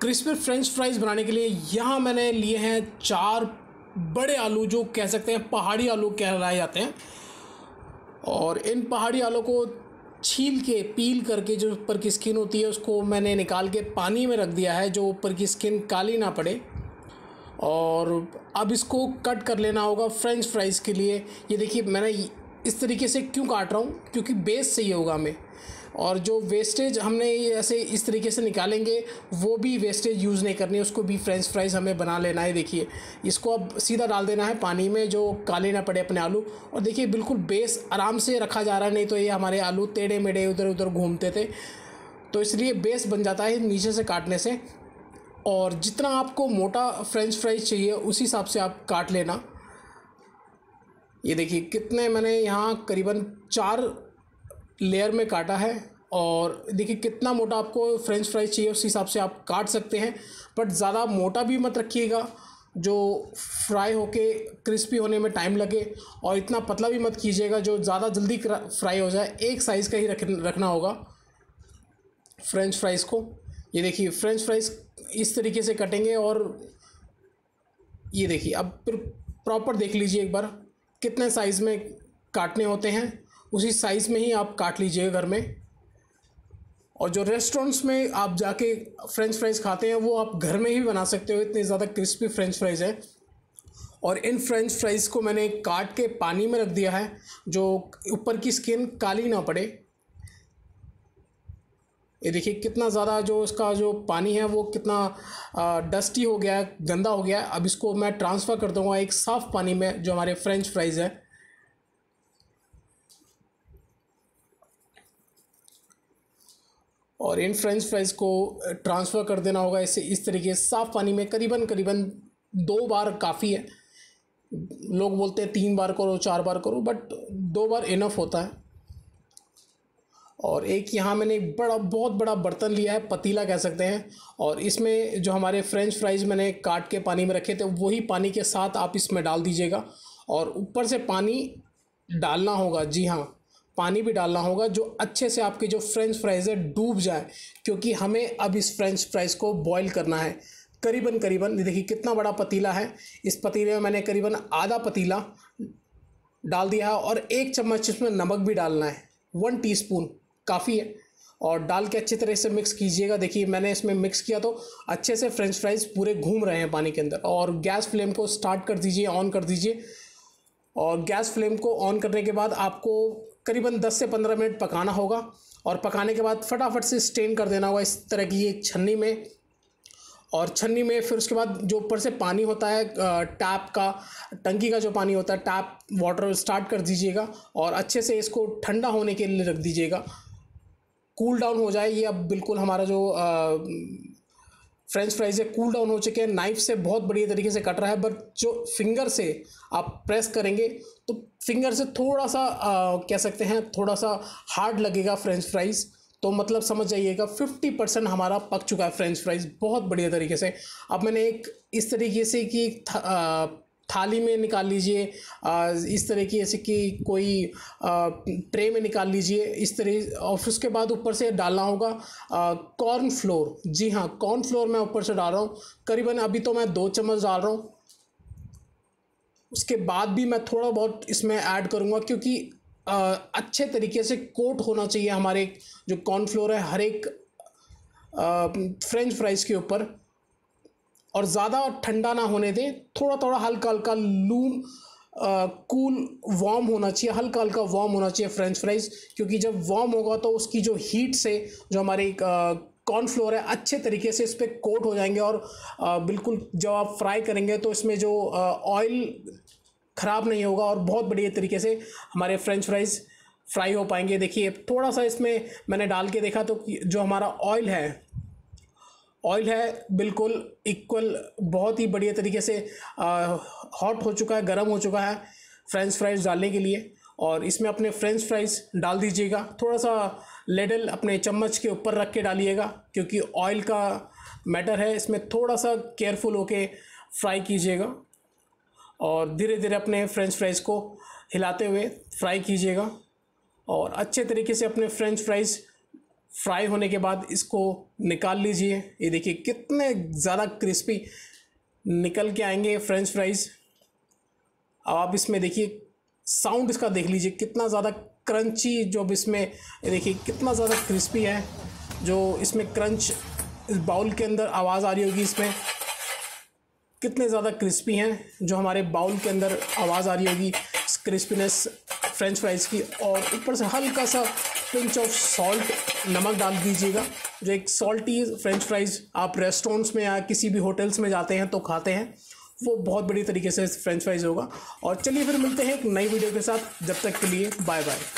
crispy French fries बनाने के लिए यहाँ मैंने लिए हैं चार बड़े आलू जो कह सकते हैं पहाड़ी आलू कहलाए जाते हैं और इन पहाड़ी आलू को छील के पील करके जो ऊपर की स्किन होती है उसको मैंने निकाल के पानी में रख दिया है जो ऊपर की स्किन काली ना पड़े और अब इसको कट कर लेना होगा फ्रेंच फ्राइज़ के लिए ये देखिए मैंने इस तरीके से क्यों काट रहा हूँ क्योंकि बेस सही होगा हमें और जो वेस्टेज हमने ऐसे इस तरीके से निकालेंगे वो भी वेस्टेज यूज़ नहीं करनी उसको भी फ्रेंच फ्राइज़ हमें बना लेना है देखिए इसको अब सीधा डाल देना है पानी में जो काले ना पड़े अपने आलू और देखिए बिल्कुल बेस आराम से रखा जा रहा है नहीं तो ये हमारे आलू टेढ़े मेढ़े उधर उधर घूमते थे तो इसलिए बेस बन जाता है नीचे से काटने से और जितना आपको मोटा फ्रेंच फ्राइज चाहिए उसी हिसाब से आप काट लेना ये देखिए कितने मैंने यहाँ करीबन चार लेयर में काटा है और देखिए कितना मोटा आपको फ्रेंच फ्राइज चाहिए उस हिसाब से आप काट सकते हैं बट ज़्यादा मोटा भी मत रखिएगा जो फ्राई होके क्रिस्पी होने में टाइम लगे और इतना पतला भी मत कीजिएगा जो ज़्यादा जल्दी फ्राई हो जाए एक साइज़ का ही रख रखना होगा फ्रेंच फ्राइज़ को ये देखिए फ्रेंच फ्राइज़ इस तरीके से कटेंगे और ये देखिए अब फिर प्रॉपर देख लीजिए एक बार कितने साइज़ में काटने होते हैं उसी साइज़ में ही आप काट लीजिए घर में और जो रेस्टोरेंट्स में आप जाके फ्रेंच फ्राइज़ खाते हैं वो आप घर में ही बना सकते हो इतने ज़्यादा क्रिस्पी फ्रेंच फ्राइज़ है और इन फ्रेंच फ्राइज़ को मैंने काट के पानी में रख दिया है जो ऊपर की स्किन काली ना पड़े ये देखिए कितना ज़्यादा जो इसका जो पानी है वो कितना आ, डस्टी हो गया गंदा हो गया अब इसको मैं ट्रांसफ़र कर दूँगा एक साफ़ पानी में जो हमारे फ्रेंच फ्राइज़ है और इन फ्रेंच फ्राइज़ को ट्रांसफ़र कर देना होगा इसे इस तरीके साफ़ पानी में करीबन करीबन दो बार काफ़ी है लोग बोलते हैं तीन बार करो चार बार करो बट दो बार इनफ होता है और एक यहाँ मैंने एक बड़ा बहुत बड़ा बर्तन लिया है पतीला कह सकते हैं और इसमें जो हमारे फ्रेंच फ्राइज़ मैंने काट के पानी में रखे थे वही पानी के साथ आप इसमें डाल दीजिएगा और ऊपर से पानी डालना होगा जी हाँ पानी भी डालना होगा जो अच्छे से आपके जो फ्रेंच फ्राइज़ है डूब जाए क्योंकि हमें अब इस फ्रेंच फ्राइज़ को बॉईल करना है करीबन करीबन देखिए कितना बड़ा पतीला है इस पतीले में मैंने करीबन आधा पतीला डाल दिया है और एक चम्मच इसमें नमक भी डालना है वन टी काफ़ी है और डाल के अच्छी तरह से मिक्स कीजिएगा देखिए मैंने इसमें मिक्स किया तो अच्छे से फ्रेंच फ्राइज़ पूरे घूम रहे हैं पानी के अंदर और गैस फ्लेम को स्टार्ट कर दीजिए ऑन कर दीजिए और गैस फ्लेम को ऑन करने के बाद आपको करीबन 10 से 15 मिनट पकाना होगा और पकाने के बाद फटाफट से स्टेन कर देना होगा इस तरह की एक छन्नी में और छन्नी में फिर उसके बाद जो ऊपर से पानी होता है टैप का टंकी का जो पानी होता है टैप वाटर स्टार्ट कर दीजिएगा और अच्छे से इसको ठंडा होने के लिए रख दीजिएगा कूल डाउन हो जाए ये अब बिल्कुल हमारा जो फ्रेंच फ्राइज कूल डाउन हो चुके हैं नाइफ से बहुत बढ़िया तरीके से कट रहा है बट जो फिंगर से आप प्रेस करेंगे तो फिंगर से थोड़ा सा आ, कह सकते हैं थोड़ा सा हार्ड लगेगा फ्रेंच फ्राइज़ तो मतलब समझ जाइएगा फिफ्टी परसेंट हमारा पक चुका है फ्रेंच फ्राइज बहुत बढ़िया तरीके से अब मैंने एक इस तरीके से कि थाली में निकाल लीजिए इस तरह की ऐसे कि कोई ट्रे में निकाल लीजिए इस तरह और फिर उसके बाद ऊपर से डालना होगा कॉर्न फ्लोर जी हाँ कॉर्न फ्लोर मैं ऊपर से डाल रहा हूँ करीबन अभी तो मैं दो चम्मच डाल रहा हूँ उसके बाद भी मैं थोड़ा बहुत इसमें ऐड करूँगा क्योंकि आ, अच्छे तरीके से कोट होना चाहिए हमारे जो कॉर्न फ्लोर है हर एक फ्रेंच फ्राइज़ के ऊपर और ज़्यादा ठंडा ना होने दें थोड़ा थोड़ा हल्का हल्का लून कूल वार्म होना चाहिए हल्का हल्का वार्म होना चाहिए फ्रेंच फ्राइज़ क्योंकि जब वार्म होगा तो उसकी जो हीट से जो हमारी कॉर्नफ्लोर है अच्छे तरीके से इस पर कोट हो जाएंगे और आ, बिल्कुल जब आप फ्राई करेंगे तो इसमें जो ऑयल ख़राब नहीं होगा और बहुत बढ़िया तरीके से हमारे फ्रेंच फ्राइज़ फ्राई हो पाएंगे देखिए थोड़ा सा इसमें मैंने डाल के देखा तो जो हमारा ऑयल है ऑयल है बिल्कुल इक्वल बहुत ही बढ़िया तरीके से हॉट हो चुका है गर्म हो चुका है फ्रेंच फ्राइज़ डालने के लिए और इसमें अपने फ्रेंच फ्राइज़ डाल दीजिएगा थोड़ा सा लेडल अपने चम्मच के ऊपर रख के डालिएगा क्योंकि ऑयल का मैटर है इसमें थोड़ा सा केयरफुल होके फ्राई कीजिएगा और धीरे धीरे अपने फ्रेंच फ्राइज़ को हिलाते हुए फ्राई कीजिएगा और अच्छे तरीके से अपने फ्रेंच फ्राइज़ फ्राई होने के बाद इसको निकाल लीजिए ये देखिए कितने ज़्यादा क्रिस्पी निकल के आएंगे फ्रेंच फ्राइज़ अब आप इसमें देखिए साउंड इसका देख लीजिए कितना ज़्यादा क्रंची जो अब इसमें देखिए कितना ज़्यादा क्रिस्पी है जो इसमें क्रंच इस बाउल के अंदर आवाज़ आ रही होगी इसमें कितने ज़्यादा क्रिस्पी हैं जो हमारे बाउल के अंदर आवाज़ आ रही होगी क्रिस्पीनेस फ्रेंच फ्राइज़ की और ऊपर से हल्का सा पिंच ऑफ सॉल्ट नमक डाल दीजिएगा जो एक सॉल्टी फ्रेंच फ्राइज आप रेस्टोरेंट्स में या किसी भी होटल्स में जाते हैं तो खाते हैं वो बहुत बढ़िया तरीके से फ्रेंच फ्राइज होगा और चलिए फिर मिलते हैं एक नई वीडियो के साथ जब तक के लिए बाय बाय